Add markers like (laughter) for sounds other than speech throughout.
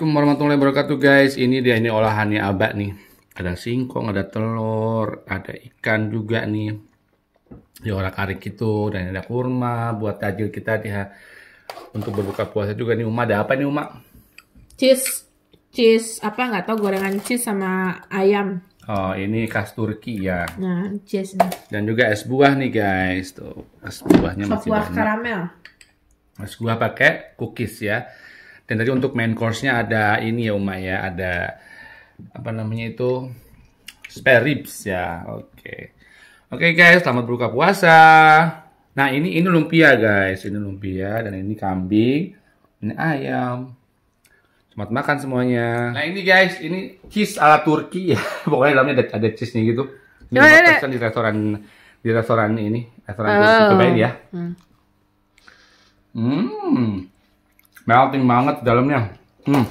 Assalamualaikum warahmatullahi wabarakatuh guys Ini dia ini olahannya abak nih Ada singkong, ada telur, ada ikan juga nih Di orang arik itu Dan ada kurma buat tajil kita dia Untuk berbuka puasa juga nih Uma ada apa nih Uma? Cheese Cheese apa nggak tahu gorengan cheese sama ayam Oh ini khas Turki ya Nah cheese nih Dan juga es buah nih guys Tuh es buahnya es masih buah banyak. karamel Es buah pakai cookies ya dan tadi untuk main course-nya ada ini ya Uma ya, ada apa namanya itu spare ribs ya. Oke. Okay. Oke okay, guys, selamat berbuka puasa. Nah, ini ini lumpia guys, ini lumpia dan ini kambing, ini ayam. Selamat makan semuanya. Nah, ini guys, ini cheese ala Turki ya. (laughs) Pokoknya dalamnya ada ada cheese-nya gitu. Ini pesan di restoran di restoran ini, restoran oh. Turki cobain ya. Hmm. hmm melting banget di dalamnya hmm.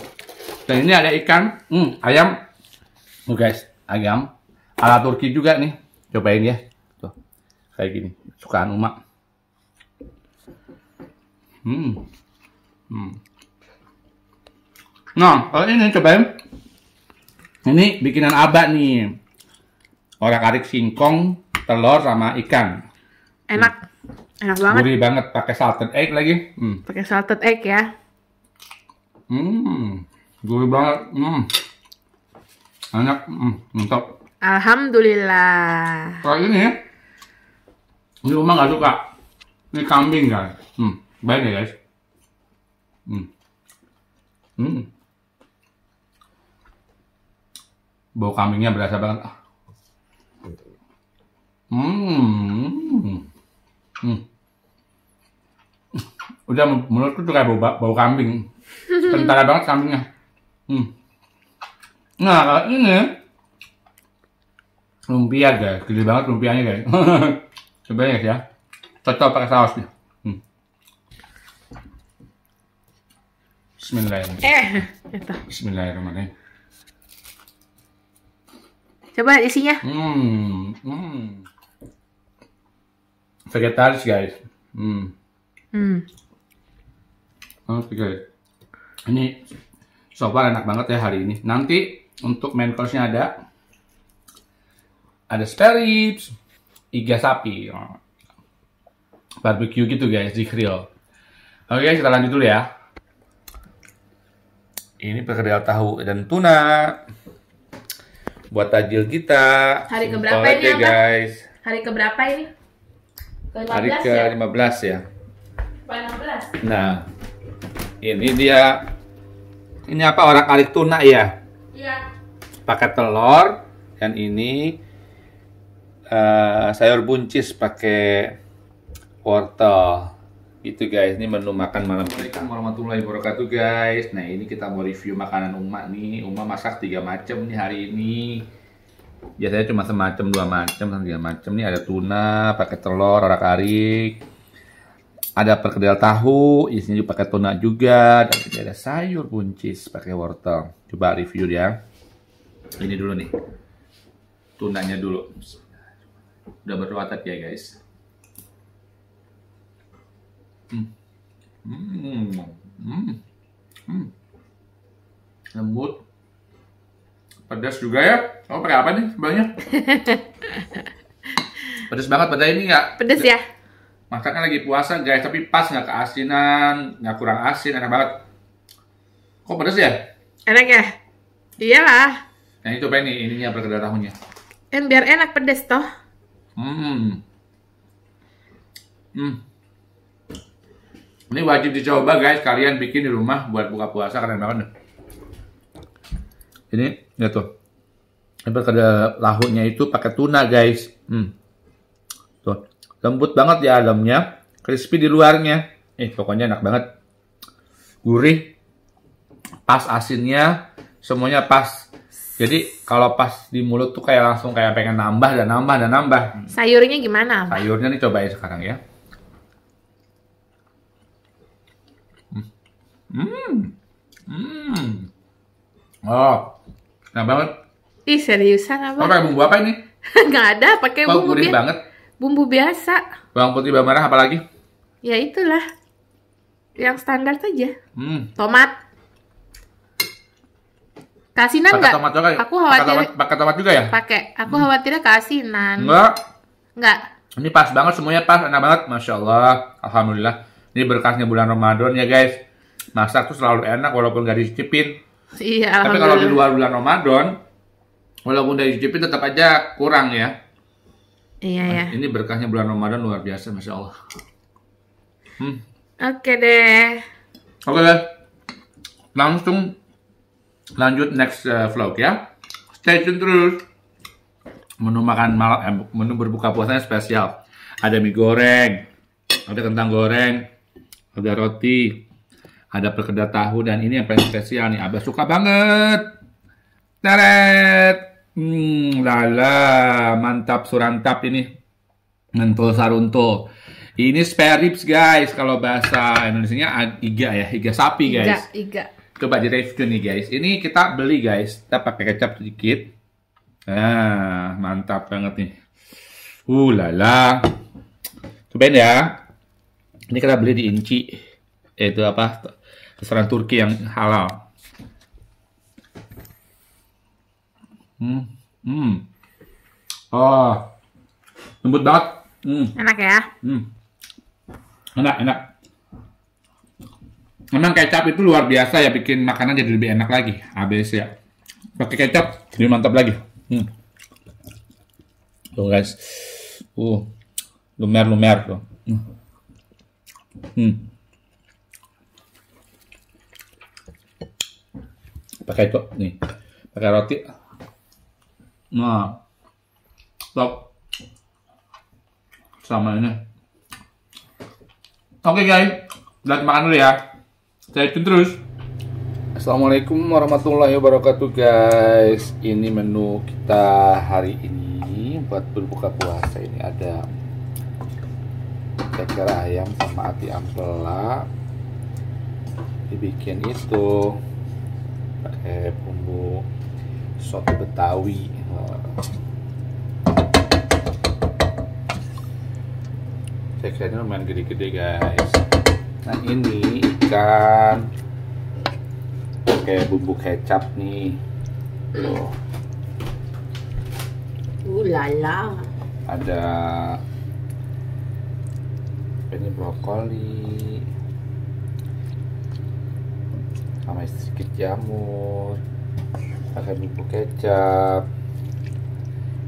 dan ini ada ikan hmm, ayam tuh guys ayam ala Turki juga nih cobain ya tuh kayak gini sukaan umak hmm. hmm. nah kalau ini cobain ini bikinan abak nih Orang arik singkong telur sama ikan enak Enak banget. Gurih banget pakai salted egg lagi. Hmm. Pakai salted egg ya. Hmm. Gurih banget. Hmm. Enak. Hmm. Mantap. Alhamdulillah. Kalau ini di ya, rumah nggak suka. Ini kambing kan. Hmm. Baik ya guys. Hmm. Hmm. Bau kambingnya berasa banget. Ah. Hmm. Hmm. Udah menurutku tuh kayak bau, bau kambing. Kentara ya banget kambingnya. Hmm. Nah, kalau ini lumpia guys, gede banget lumpianya guys. (laughs) Coba ya ya. Cocok pakai saus nih. Hmm. Bismillahirrahmanirrahim. Eh, Bismillahirrahmanirrahim. Coba isinya. Hmm. hmm. Forget that, it's guys. Mm. Hmm. Oh, oke okay. Ini sobat enak banget ya hari ini. Nanti untuk main course-nya ada ada spare ribs, iga sapi, oh. barbecue gitu guys di grill. Oke okay, kita lanjut dulu ya. Ini perkedel tahu dan tuna buat tajil kita. Hari keberapa ini ya, guys? Hari keberapa ini? ke hari ke-15 ya. ya. Nah, ini dia ini apa orang arik tuna ya? Iya. Pakai telur dan ini uh, sayur buncis pakai wortel. Itu guys, ini menu makan malam. Assalamualaikum warahmatullahi wabarakatuh guys. Nah, ini kita mau review makanan Uma nih. Uma masak tiga macam nih hari ini biasanya cuma semacam dua macam tiga macam nih ada tuna pakai telur orak arik ada perkedel tahu isinya juga pakai tuna juga dan juga ada sayur buncis pakai wortel coba review ya ini dulu nih tunanya dulu udah berwatak ya guys hmm. Hmm. Hmm. Hmm. lembut pedas juga ya oh pakai apa nih banyak (laughs) pedas banget padahal ini nggak pedas ya makannya lagi puasa guys tapi pas nggak keasinan nggak kurang asin enak banget kok pedas ya enak ya iyalah nah itu pengen nih ininya perkedel tahunya kan biar enak pedas toh hmm hmm ini wajib dicoba guys kalian bikin di rumah buat buka puasa karena banget ini Ya tuh. Sampai ada lahunya itu pakai tuna guys. Hmm. Tuh. Lembut banget ya dalamnya. Crispy di luarnya. Eh pokoknya enak banget. Gurih. Pas asinnya. Semuanya pas. Jadi kalau pas di mulut tuh kayak langsung kayak pengen nambah dan nambah dan nambah. Sayurnya gimana? Apa? Sayurnya nih cobain sekarang ya. Hmm. Hmm. hmm. Oh. Enak banget. Kan? Ih seriusan apa? pakai bumbu apa ini? (laughs) Nggak ada, pakai bumbu gurih banget. Bumbu biasa. Bawang putih, bawang merah, apalagi? Ya itulah, yang standar saja. Hmm. Tomat. Kasinan nggak? Tomat juga. Ya? Aku khawatir. Pakai tomat, pakai tomat juga ya? Pakai. Aku hmm. khawatirnya kasinan. Enggak. Enggak. Ini pas banget semuanya pas, enak banget. Masya Allah, Alhamdulillah. Ini berkasnya bulan Ramadan ya guys. Masak tuh selalu enak walaupun gak dicicipin. Iya. Tapi kalau di luar bulan Ramadan, walaupun dari UJP tetap aja kurang ya. Iya nah, ya. Ini berkahnya bulan Ramadan luar biasa, masya Allah. Hmm. Oke deh. Oke deh. Langsung lanjut next uh, vlog ya. Stay tune terus. Menu makan malam, eh, menu berbuka puasanya spesial. Ada mie goreng, ada kentang goreng, ada roti, ada perkedel tahu dan ini yang paling spesial nih abah suka banget teret hmm lala mantap surantap ini mentul sarunto ini spare ribs guys kalau bahasa Indonesia-nya iga ya iga sapi guys iga, iga. coba di review nih guys ini kita beli guys kita pakai kecap sedikit Ah, mantap banget nih. Uh lala. Cobain ya. Ini kita beli di Inci. Itu apa? restoran Turki yang halal. Hmm. Hmm. Oh. Lembut banget. Hmm. Enak ya? Hmm. Enak, enak. Memang kecap itu luar biasa ya bikin makanan jadi lebih enak lagi. Habis ya. Pakai kecap jadi mantap lagi. Hmm. Tuh guys. Uh. Lumer-lumer tuh. Hmm. hmm. pakai kok nih pakai roti nah top sama ini oke okay, guys udah makan dulu ya saya tune terus Assalamualaikum warahmatullahi wabarakatuh guys ini menu kita hari ini buat berbuka puasa ini ada ceker ayam sama ati ampela dibikin itu pakai eh, bumbu soto betawi cekernya lumayan gede-gede guys nah ini ikan pakai bumbu kecap nih loh ulala uh, ada ini brokoli sama sedikit jamur pakai bumbu kecap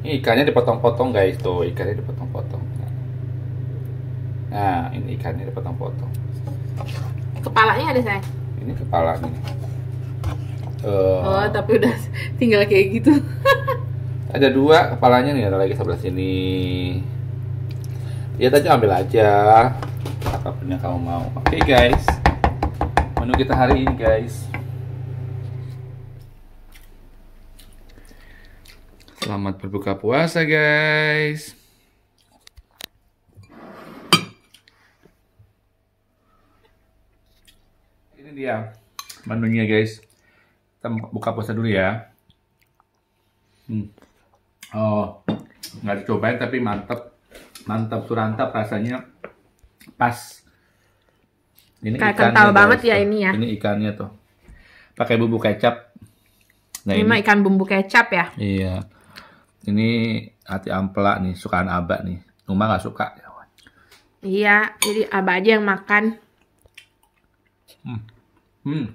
ini ikannya dipotong-potong guys tuh ikannya dipotong-potong nah ini ikannya dipotong-potong kepalanya ada saya ini kepalanya uh, oh eh. tapi udah tinggal kayak gitu (laughs) ada dua kepalanya nih ada lagi sebelah sini ya tadi ambil aja apapun yang kamu mau oke okay, guys menu kita hari ini guys Selamat berbuka puasa, guys. Ini dia menunya, guys. Kita buka puasa dulu ya. Hmm. Oh, nggak dicobain tapi mantap, mantap surantap rasanya pas. Ini Kayak kental banget ya ini ya. Ini ikannya tuh. Pakai bumbu kecap. Nah, ini, ini ikan bumbu kecap ya. Iya. Ini hati ampela nih, sukaan Aba nih. rumah nggak suka. Iya, jadi Aba aja yang makan. Hmm. hmm.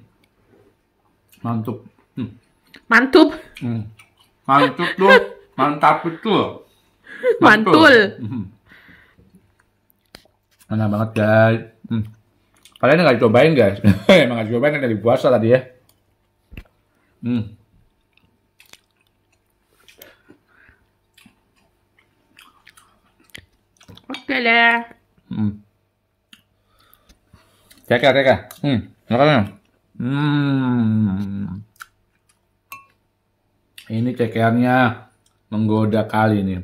Mantup. Hmm. Mantup. Hmm. Mantup tuh, (laughs) mantap itu Mantul. Mantul. Hmm. Enak banget guys. Hmm. Kalian nggak dicobain guys? (laughs) Emang nggak dicobain kan dari puasa tadi ya? Hmm. Oke deh. Hmm. Cek ya, Hmm, makanya. Hmm. Ini cekernya menggoda kali ini.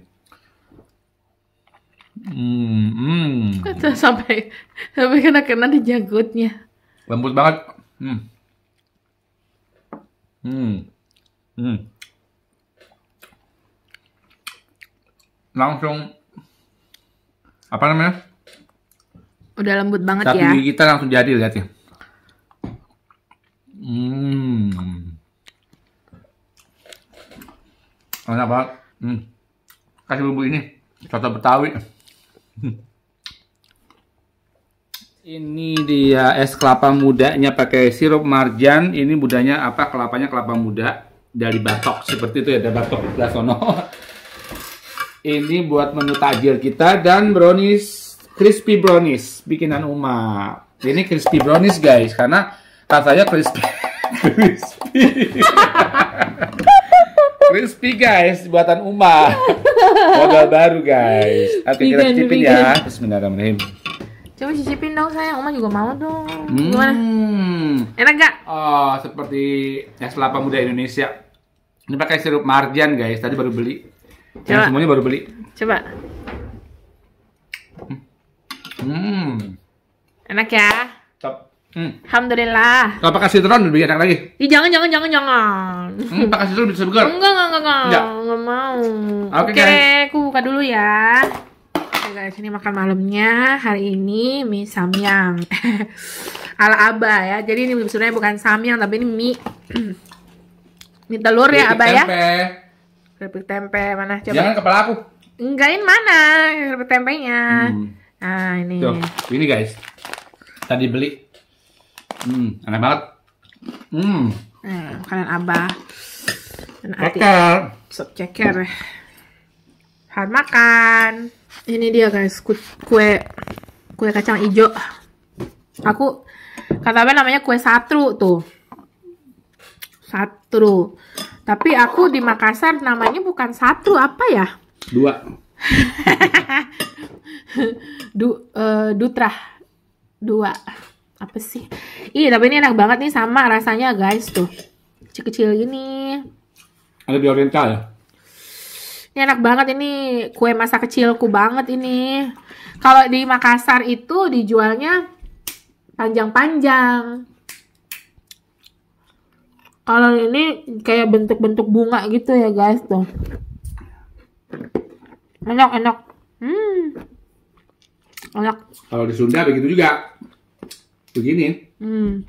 Hmm, hmm. sampai sampai kena kena di jagutnya. Lembut banget. Hmm. Hmm. Hmm. Langsung apa namanya? Udah lembut banget Tapi ya. Tapi kita langsung jadi lihat ya. Hmm. Enak banget. Hmm. Kasih bumbu ini. Soto Betawi. Ini dia es kelapa mudanya pakai sirup marjan. Ini mudanya apa? Kelapanya kelapa muda dari batok seperti itu ya, dari batok belah ini buat menu tajir kita dan brownies crispy brownies bikinan Uma. Ini crispy brownies guys karena rasanya crispy. (laughs) crispy. crispy guys buatan Uma. Modal baru guys. Nanti kita cicipin ya. Bismillahirrahmanirrahim. Coba cicipin dong sayang, Uma juga mau dong. Hmm. Gimana? Enak gak? Oh, seperti es kelapa muda Indonesia. Ini pakai sirup marjan guys, tadi baru beli coba. Yang semuanya baru beli. Coba. Hmm. Enak ya? Top. Hmm. Alhamdulillah. Kalau pakai citron lebih enak lagi. Ih, jangan jangan jangan jangan. Hmm, pakai citron bisa segar. Enggak, enggak, enggak, enggak. Enggak, enggak mau. Oke, okay, okay, aku buka dulu ya. Oke, guys, ini makan malamnya hari ini mie samyang. (laughs) Ala Aba ya. Jadi ini sebenarnya bukan samyang tapi ini mie (clears throat) mie telur ya, Aba ya. Tempe keripik tempe mana coba jangan kepala aku enggak mana keripik tempenya hmm. nah ini Tuh, ini guys tadi beli hmm enak banget hmm eh, nah, kalian abah ceker sok ceker Selamat makan ini dia guys kue kue kacang hijau aku kata namanya kue satru tuh satru tapi aku di Makassar namanya bukan satu apa ya? Dua. (laughs) du, uh, eh, Dutra. Dua. Apa sih? Ih, tapi ini enak banget nih sama rasanya guys tuh. Kecil-kecil gini. Ada di Oriental ya? Ini enak banget ini kue masa kecilku banget ini. Kalau di Makassar itu dijualnya panjang-panjang. Kalau ini kayak bentuk-bentuk bunga gitu ya guys tuh enak enak hmm enak kalau di Sunda begitu juga begini hmm.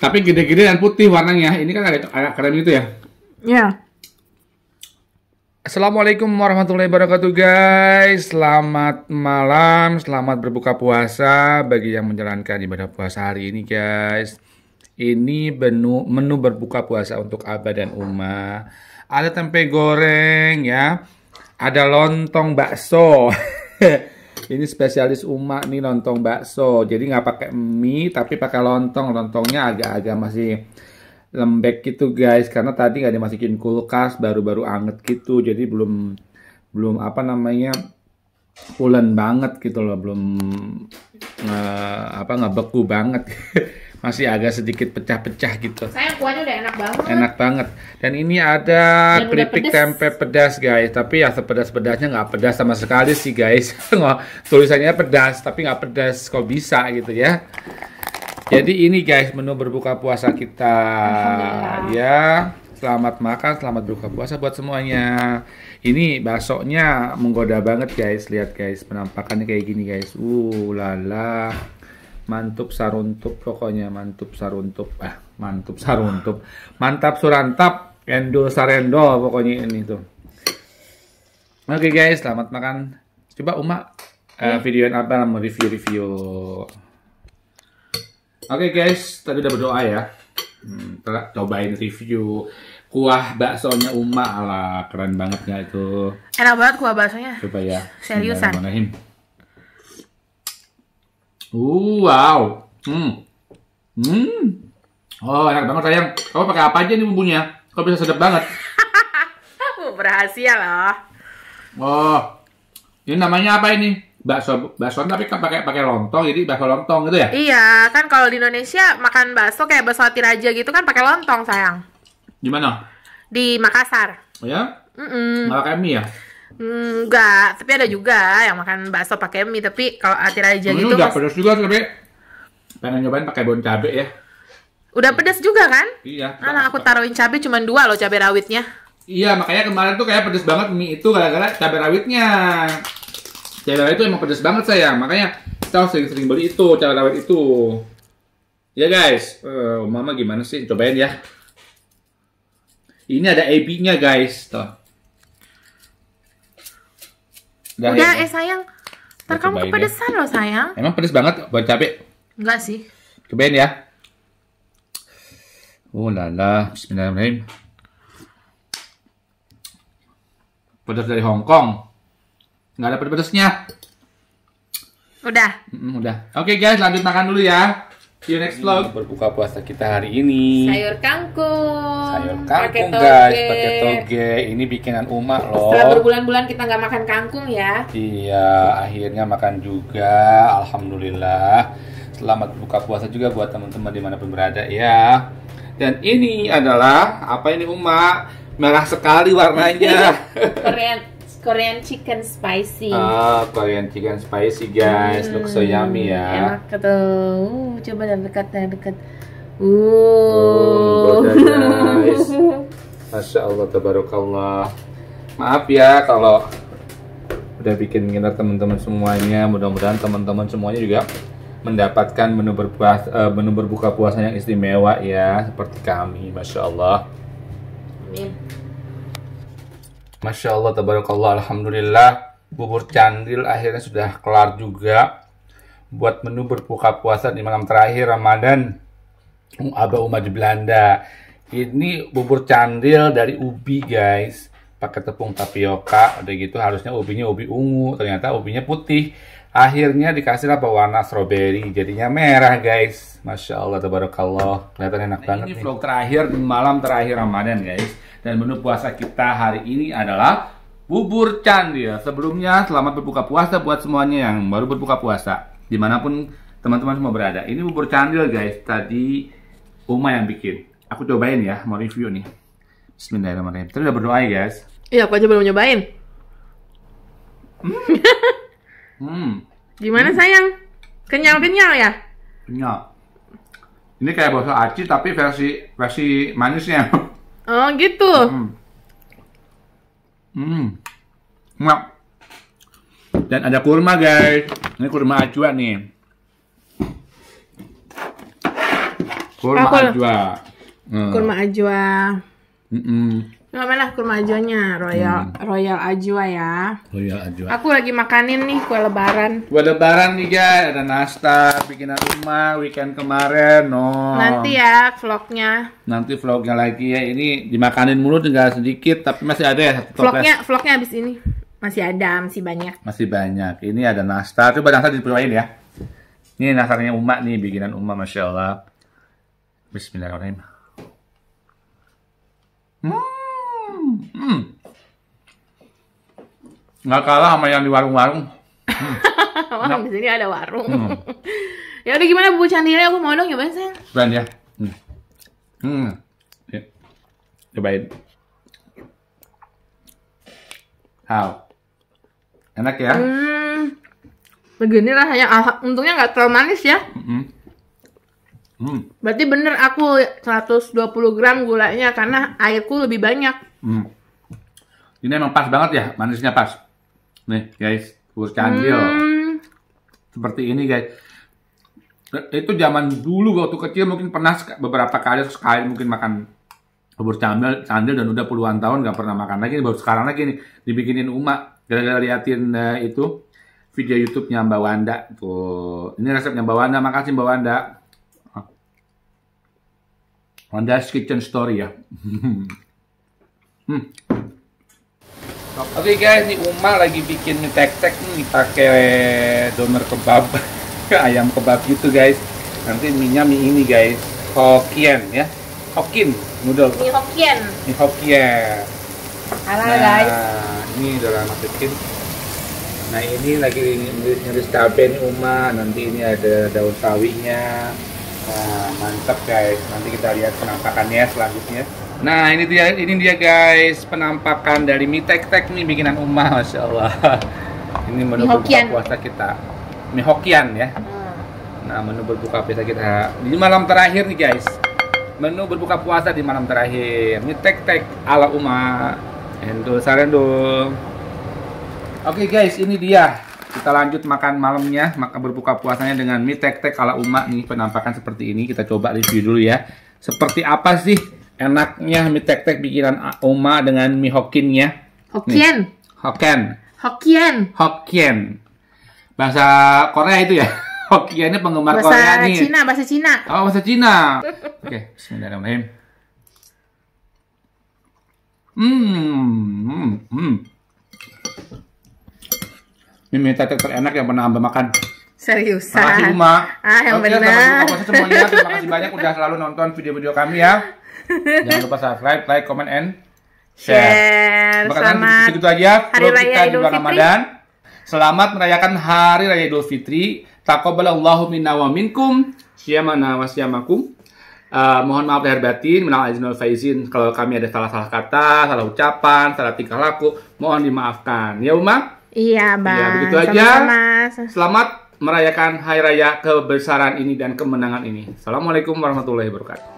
tapi gede-gede dan putih warnanya ini kan agak, agak keren gitu ya ya yeah. Assalamualaikum warahmatullahi wabarakatuh guys Selamat malam, selamat berbuka puasa Bagi yang menjalankan ibadah puasa hari ini guys ini menu, menu berbuka puasa untuk Abah dan Uma. Ada tempe goreng ya. Ada lontong bakso. (laughs) ini spesialis Uma nih lontong bakso. Jadi nggak pakai mie tapi pakai lontong. Lontongnya agak-agak masih lembek gitu guys karena tadi nggak dimasukin kulkas baru-baru anget gitu jadi belum belum apa namanya pulen banget gitu loh belum uh, apa beku banget (laughs) masih agak sedikit pecah-pecah gitu. Saya kuahnya udah enak banget. Enak banget. Dan ini ada keripik tempe pedas guys, tapi ya sepedas-pedasnya nggak pedas sama sekali sih guys. (laughs) Tulisannya pedas tapi nggak pedas kok bisa gitu ya. Jadi ini guys menu berbuka puasa kita ya. Selamat makan, selamat berbuka puasa buat semuanya. Ini baksonya menggoda banget guys, lihat guys penampakannya kayak gini guys. Uh lala. Mantup saruntup pokoknya mantup saruntup ah mantup saruntup mantap surantap endo sarendo pokoknya ini tuh oke okay guys selamat makan coba Uma uh, videoin apa mau review review oke okay guys tadi udah berdoa ya hmm, cobain review kuah baksonya Uma ala keren banget nggak itu enak banget kuah baksonya coba ya seriusan Wow. Hmm. Hmm. Oh, enak banget sayang. Kamu pakai apa aja nih bumbunya? Kok bisa sedap banget? Hahaha, (laughs) Berhasil loh. Oh. Ini namanya apa ini? Bakso bakso tapi kan pakai pakai lontong jadi bakso lontong gitu ya? Iya, kan kalau di Indonesia makan bakso kayak bakso tiraja gitu kan pakai lontong, sayang. Di mana? Di Makassar. Oh ya? Mm -mm. mie ya? Hmm, enggak, tapi ada juga yang makan bakso pakai mie, tapi kalau hati raja gitu udah mas... pedas juga tapi pengen nyobain pakai bon cabe ya. Udah pedas juga kan? Iya. Anak ah, aku taruhin cabe cuma dua loh cabe rawitnya. Iya, makanya kemarin tuh kayak pedes banget mie itu gara-gara cabe rawitnya. Cabe rawit itu emang pedes banget saya, makanya kita sering-sering beli itu cabe rawit itu. Ya guys, uh, mama gimana sih cobain ya. Ini ada AB-nya guys, tuh. Udah, Udah ya, eh sayang. Ntar kamu kepedesan ya. loh sayang. Emang pedes banget buat cabai Enggak sih. Cobain ya. Oh lala, bismillahirrahmanirrahim. Pedas dari Hong Kong. Nggak ada pedes-pedesnya. Udah. udah. Oke okay, guys, lanjut makan dulu ya. See you next vlog. Berbuka puasa kita hari ini. Sayur kangkung. Sayur kangkung guys, pakai toge. Ini bikinan Umar loh. Setelah berbulan-bulan kita nggak makan kangkung ya. Iya, akhirnya makan juga. Alhamdulillah. Selamat buka puasa juga buat teman-teman dimanapun berada ya. Dan ini adalah apa ini Umar? Merah sekali warnanya. (laughs) Keren. Korean chicken spicy. Ah, Korean chicken spicy guys, hmm, look so hmm, yummy ya. Enak tuh. Gitu. Uh, coba dan dekat dan dekat. Oh, uh. Oh, (laughs) Masya Allah, tabarakallah. Maaf ya kalau udah bikin ngiler teman-teman semuanya. Mudah-mudahan teman-teman semuanya juga mendapatkan menu berpuas eh, menu berbuka puasa yang istimewa ya seperti kami masya Allah. Amin. Masya Allah, tabarakallah, alhamdulillah. Bubur candil akhirnya sudah kelar juga. Buat menu berbuka puasa di malam terakhir Ramadan. Um, Aba Umar di Belanda. Ini bubur candil dari ubi, guys. Pakai tepung tapioka, udah gitu harusnya ubinya ubi ungu, ternyata ubinya putih akhirnya dikasihlah pewarna strawberry jadinya merah guys Masya Allah tabarakallah kelihatan enak nah, banget ini nih. vlog terakhir malam terakhir Ramadan guys dan menu puasa kita hari ini adalah bubur candil. sebelumnya selamat berbuka puasa buat semuanya yang baru berbuka puasa dimanapun teman-teman semua berada ini bubur candil guys tadi Uma yang bikin aku cobain ya mau review nih Bismillahirrahmanirrahim. Terus udah berdoa ya guys? Iya, aku aja belum nyobain. Hmm. (laughs) Hmm. Gimana sayang? Kenyal-kenyal ya? Kenyal. Ini kayak bakso aci tapi versi versi manisnya. (laughs) Oh gitu. Hmm. Hmm. Dan ada kurma guys. Ini kurma ajwa nih. Kurma Aku, ajwa. Hmm. Kurma ajwa. Mm -mm. Nggak mana ajwanya, Royal hmm. Royal Ajwa ya. Royal Ajwa. Aku lagi makanin nih kue lebaran. Kue lebaran nih guys, ada nastar, bikinan rumah, weekend kemarin. No. Nanti ya vlognya. Nanti vlognya lagi ya. Ini dimakanin mulu tinggal sedikit, tapi masih ada ya satu Vlognya toples. vlognya habis ini. Masih ada, masih banyak. Masih banyak. Ini ada nastar. Coba nastar diprobain ya. Ini nastarnya Uma nih, bikinan Uma, Masya Allah. Bismillahirrahmanirrahim. Hmm. Hmm. Nggak kalah sama yang di warung-warung. Hmm. (laughs) Wah, di sini ada warung. Hmm. (laughs) ya udah gimana Bu Candira aku mau dong nyobain Sen. Cobain ya. Hmm. hmm. Ya. Cobain. How? Enak ya? Hmm. Begini rasanya. Ah, untungnya nggak terlalu manis ya. Hmm. Hmm. Berarti bener aku 120 gram gulanya karena airku lebih banyak. Hmm. Ini emang pas banget ya, manisnya pas. Nih guys, bubur candil. Hmm. Seperti ini guys. Itu zaman dulu waktu kecil mungkin pernah beberapa kali sekali mungkin makan bubur candil, candil dan udah puluhan tahun gak pernah makan lagi. Baru sekarang lagi nih dibikinin umak. Gara-gara liatin uh, itu video YouTube-nya Mbak Wanda tuh. Ini resepnya Mbak Wanda. Makasih Mbak Wanda. Wanda's Kitchen Story ya. (laughs) hmm. Oke okay guys, ini Uma lagi bikin mie tek-tek nih pakai doner kebab, (laughs) ayam kebab gitu guys. Nanti minyak mie ini guys, Hokkien ya, Hokkien noodle. Mie Hokkien. Mie Hokkien. Halo nah, guys. Ini udah masukin. Nah ini lagi nyaris cabe cabai Uma. Nanti ini ada daun sawinya. Nah, mantap guys. Nanti kita lihat penampakannya selanjutnya. Nah ini dia ini dia guys penampakan dari mie tek tek mie bikinan Uma, masya Allah. (laughs) Ini menu berbuka puasa kita mie Hokian ya. Hmm. Nah menu berbuka puasa kita di malam terakhir nih guys. Menu berbuka puasa di malam terakhir mie tek tek ala Uma. Endul sarendul. Oke guys ini dia kita lanjut makan malamnya maka berbuka puasanya dengan mie tek tek ala Uma nih penampakan seperti ini kita coba review dulu ya seperti apa sih enaknya mie tek tek bikinan Oma dengan mie Hokin ya. Hokkien. Hokkien. Hokkien. Hokkien. Bahasa Korea itu ya. (laughs) Hokkien ini penggemar bahasa Korea nih. Bahasa Cina, bahasa Cina. Oh, bahasa Cina. Oke, okay, bismillahirrahmanirrahim. Hmm, hmm, hmm. Ini mie tek tek terenak yang pernah Amba makan. Seriusan. Makasih Uma. Ah, yang Oke, benar. Terima kasih banyak. Terima kasih banyak udah selalu nonton video-video kami ya. Jangan lupa subscribe, like, comment, and share. share. Berkatan segitu aja. Hari Raya kita Idul Fitri. Ramadan. Selamat merayakan Hari Raya Idul Fitri. Takobalallahu minna wa minkum. Syamana wa syamakum. Uh, mohon maaf lahir batin, minal izin wal faizin kalau kami ada salah-salah kata, salah ucapan, salah tingkah laku, mohon dimaafkan. Ya, Uma? Iya, ya, Bang. Ya, begitu aja. Selamat merayakan hari raya kebesaran ini dan kemenangan ini. Assalamualaikum warahmatullahi wabarakatuh.